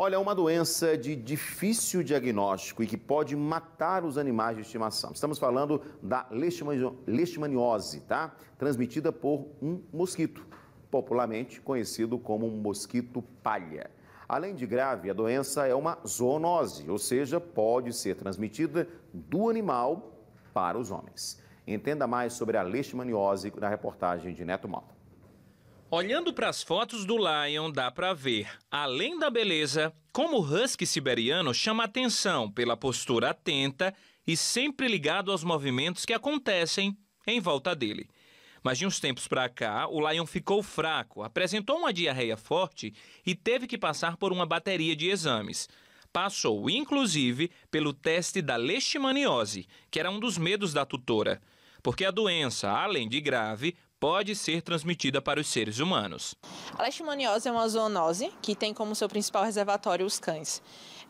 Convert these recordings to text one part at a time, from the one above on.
Olha, é uma doença de difícil diagnóstico e que pode matar os animais de estimação. Estamos falando da leishmaniose, tá? Transmitida por um mosquito, popularmente conhecido como mosquito palha. Além de grave, a doença é uma zoonose, ou seja, pode ser transmitida do animal para os homens. Entenda mais sobre a leishmaniose na reportagem de Neto Mota. Olhando para as fotos do Lion, dá para ver, além da beleza, como o husky siberiano chama atenção pela postura atenta e sempre ligado aos movimentos que acontecem em volta dele. Mas de uns tempos para cá, o Lion ficou fraco, apresentou uma diarreia forte e teve que passar por uma bateria de exames. Passou, inclusive, pelo teste da leishmaniose, que era um dos medos da tutora porque a doença, além de grave, pode ser transmitida para os seres humanos. A leishmaniose é uma zoonose que tem como seu principal reservatório os cães.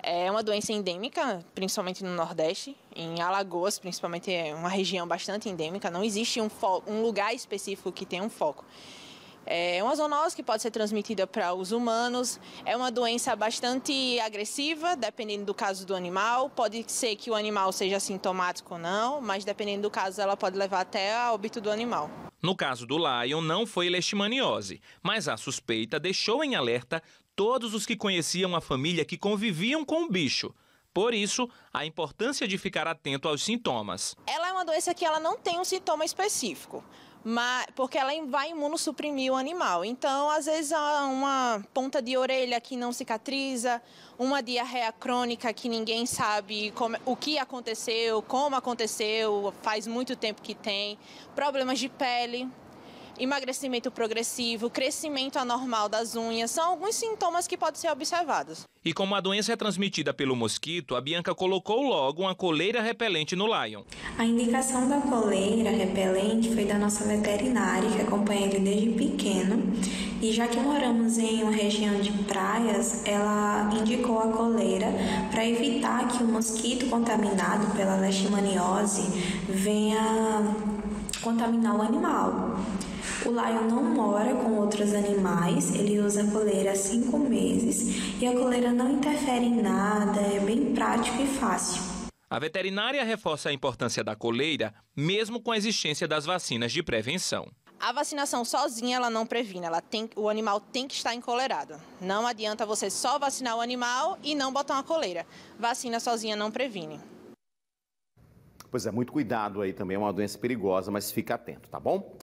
É uma doença endêmica, principalmente no Nordeste, em Alagoas, principalmente é uma região bastante endêmica, não existe um, um lugar específico que tenha um foco. É uma zoonose que pode ser transmitida para os humanos. É uma doença bastante agressiva, dependendo do caso do animal. Pode ser que o animal seja sintomático ou não, mas dependendo do caso, ela pode levar até a óbito do animal. No caso do Lion, não foi leishmaniose, mas a suspeita deixou em alerta todos os que conheciam a família que conviviam com o bicho. Por isso, a importância de ficar atento aos sintomas. Ela é uma doença que ela não tem um sintoma específico mas, porque ela vai imunossuprimir o animal. Então, às vezes, uma ponta de orelha que não cicatriza, uma diarreia crônica que ninguém sabe como, o que aconteceu, como aconteceu, faz muito tempo que tem, problemas de pele, emagrecimento progressivo, crescimento anormal das unhas, são alguns sintomas que podem ser observados. E como a doença é transmitida pelo mosquito, a Bianca colocou logo uma coleira repelente no Lion. A indicação da coleira repelente foi da nossa veterinária, que acompanha ele desde pequeno. E já que moramos em uma região de praias, ela indicou a coleira para evitar que o mosquito contaminado pela leishmaniose venha contaminar o animal. O lion não mora com outros animais, ele usa a coleira há cinco meses e a coleira não interfere em nada, é bem prático e fácil. A veterinária reforça a importância da coleira, mesmo com a existência das vacinas de prevenção. A vacinação sozinha ela não previne, ela tem, o animal tem que estar encolerado. Não adianta você só vacinar o animal e não botar uma coleira. Vacina sozinha não previne. Pois é, muito cuidado aí também, é uma doença perigosa, mas fica atento, tá bom?